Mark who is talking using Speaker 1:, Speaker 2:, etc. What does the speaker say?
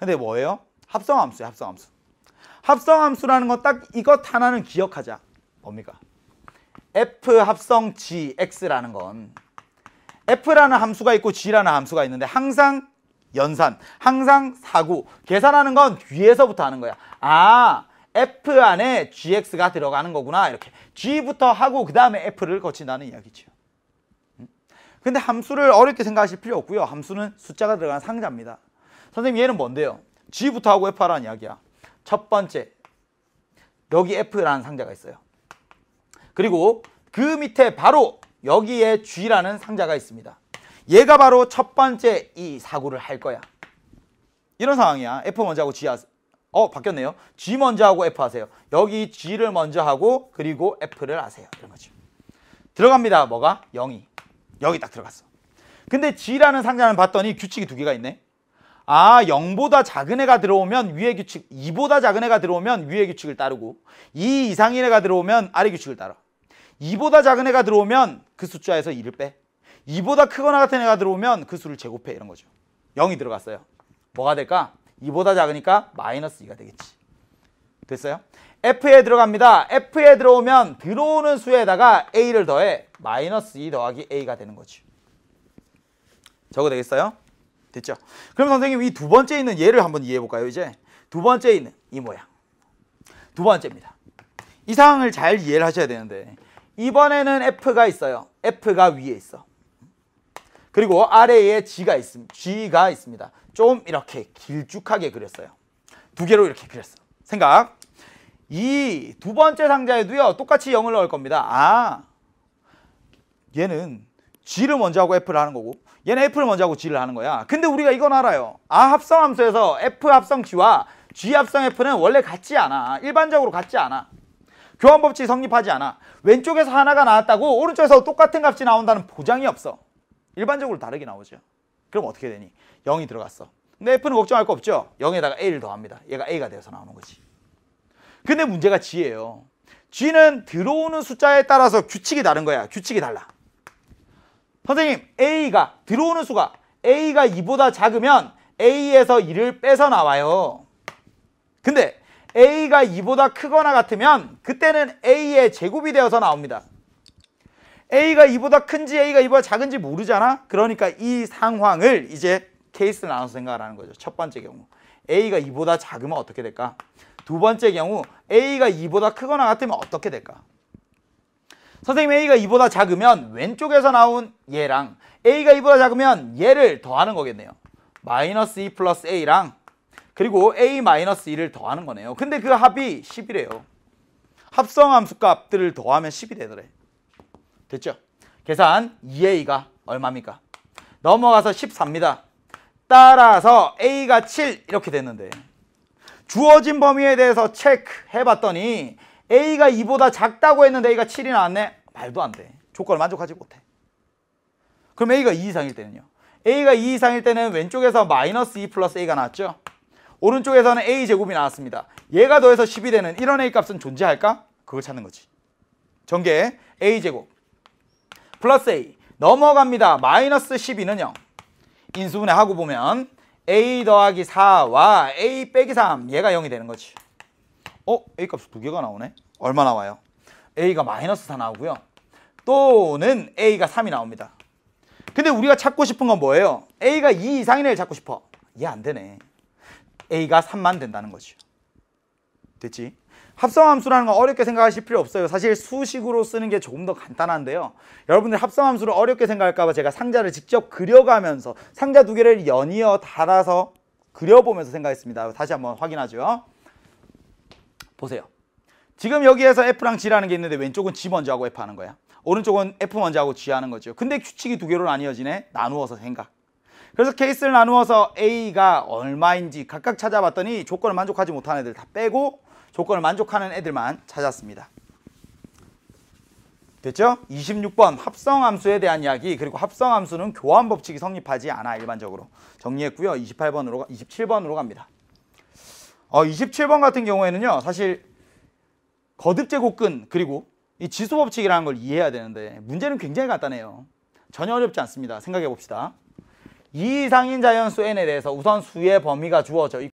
Speaker 1: 근데 뭐예요? 합성함수예요. 합성함수. 합성함수라는 건 딱 이것 하나는 기억하자. 뭡니까? f 합성 g, x라는 건 f라는 함수가 있고 g라는 함수가 있는데 항상 연산, 항상 사구. 계산하는 건뒤에서부터 하는 거야. 아, f 안에 gx가 들어가는 거구나. 이렇게 g부터 하고 그 다음에 f를 거친다는 이야기죠. 음? 근데 함수를 어렵게 생각하실 필요 없고요. 함수는 숫자가 들어간 상자입니다. 선생님 얘는 뭔데요? G부터 하고 F하라는 이야기야. 첫 번째 여기 F라는 상자가 있어요. 그리고 그 밑에 바로 여기에 G라는 상자가 있습니다. 얘가 바로 첫 번째 이 사고를 할 거야. 이런 상황이야. F 먼저 하고 G 하세요. 어 바뀌었네요. G 먼저 하고 F 하세요. 여기 G를 먼저 하고 그리고 F를 하세요. 이런 거죠. 들어갑니다. 뭐가? 0이. 여기 딱 들어갔어. 근데 G라는 상자는 봤더니 규칙이 두 개가 있네. 아 0보다 작은 애가 들어오면 위의 규칙 2보다 작은 애가 들어오면 위의 규칙을 따르고 2 이상인 애가 들어오면 아래 규칙을 따라 2보다 작은 애가 들어오면 그 숫자에서 2를 빼 2보다 크거나 같은 애가 들어오면 그 수를 제곱해 이런 거죠 0이 들어갔어요 뭐가 될까? 2보다 작으니까 마이너스 2가 되겠지 됐어요? F에 들어갑니다. F에 들어오면 들어오는 수에다가 A를 더해 마이너스 2 더하기 A가 되는 거죠 적어 되겠어요? 됐죠? 그럼 선생님 이 두 번째 있는 예를 한번 이해해 볼까요? 이제 두 번째 있는 이 모양. 두 번째입니다. 이 상황을 잘 이해를 하셔야 되는데 이번에는 F가 있어요. F가 위에 있어. 그리고 아래에 G가 있습니다. G가 있습니다. 좀 이렇게 길쭉하게 그렸어요. 두 개로 이렇게 그렸어. 생각. 이 두 번째 상자에도요. 똑같이 0을 넣을 겁니다. 아. 얘는 G를 먼저 하고 F를 하는 거고 얘는 F를 먼저 하고 G를 하는 거야. 근데 우리가 이건 알아요. 아 합성 함수에서 F 합성 G와 G 합성 F는 원래 같지 않아. 일반적으로 같지 않아. 교환 법칙이 성립하지 않아. 왼쪽에서 하나가 나왔다고 오른쪽에서 똑같은 값이 나온다는 보장이 없어. 일반적으로 다르게 나오죠. 그럼 어떻게 되니? 0이 들어갔어. 근데 F는 걱정할 거 없죠. 0에다가 A를 더합니다. 얘가 A가 되어서 나오는 거지. 근데 문제가 G예요. G는 들어오는 숫자에 따라서 규칙이 다른 거야. 규칙이 달라. 선생님 A가 들어오는 수가 A가 2보다 작으면 A에서 2를 빼서 나와요. 근데 A가 2보다 크거나 같으면 그때는 A의 제곱이 되어서 나옵니다. A가 2보다 큰지 A가 2보다 작은지 모르잖아? 그러니까 이 상황을 이제 케이스를 나눠서 생각을 하는 거죠. 첫 번째 경우. A가 2보다 작으면 어떻게 될까? 두 번째 경우 A가 2보다 크거나 같으면 어떻게 될까? 선생님 A가 2보다 작으면 왼쪽에서 나온 얘랑 A가 2보다 작으면 얘를 더하는 거겠네요. 마이너스 2 플러스 A랑 그리고 A 마이너스 2를 더하는 거네요. 근데 그 합이 10이래요. 합성함수 값들을 더하면 10이 되더래. 됐죠? 계산 2A가 얼마입니까? 넘어가서 14입니다. 따라서 A가 7 이렇게 됐는데 주어진 범위에 대해서 체크해봤더니 A가 2보다 작다고 했는데 A가 7이 나왔네? 말도 안 돼. 조건을 만족하지 못해. 그럼 A가 2 이상일 때는요? A가 2 이상일 때는 왼쪽에서 마이너스 2 플러스 A가 나왔죠? 오른쪽에서는 A제곱이 나왔습니다. 얘가 더해서 10이 되는 이런 A값은 존재할까? 그걸 찾는 거지. 전개 A제곱 플러스 A 넘어갑니다. 마이너스 12는 0. 인수분해 하고 보면 A 더하기 4와 A 빼기 3 얘가 0이 되는 거지. 어? A값이 두 개가 나오네. 얼마 나와요? A가 마이너스 4 나오고요. 또는 A가 3이 나옵니다. 근데 우리가 찾고 싶은 건 뭐예요? A가 2이상이 애를 찾고 싶어. 얘안 되네. A가 3만 된다는 거죠. 됐지? 합성함수라는 건 어렵게 생각하실 필요 없어요. 사실 수식으로 쓰는 게 조금 더 간단한데요. 여러분들 합성함수를 어렵게 생각할까 봐 제가 상자를 직접 그려가면서 상자 두 개를 연이어 달아서 그려보면서 생각했습니다. 다시 한번 확인하죠. 보세요. 지금 여기에서 F랑 G라는 게 있는데 왼쪽은 G 먼저 하고 F 하는 거야. 오른쪽은 F 먼저 하고 G 하는 거죠. 근데 규칙이 두 개로 나뉘어지네. 나누어서 생각. 그래서 케이스를 나누어서 A가 얼마인지 각각 찾아봤더니 조건을 만족하지 못한 애들 다 빼고 조건을 만족하는 애들만 찾았습니다. 됐죠? 26번 합성함수에 대한 이야기 그리고 합성함수는 교환 법칙이 성립하지 않아 일반적으로 정리했고요. 28번으로 27번으로 갑니다. 어, 27번 같은 경우에는요. 사실 거듭 제곱근 그리고 이 지수 법칙이라는 걸 이해해야 되는데 문제는 굉장히 간단해요. 전혀 어렵지 않습니다. 생각해 봅시다. 이 이상인 자연수 n에 대해서 우선 수의 범위가 주어져 있고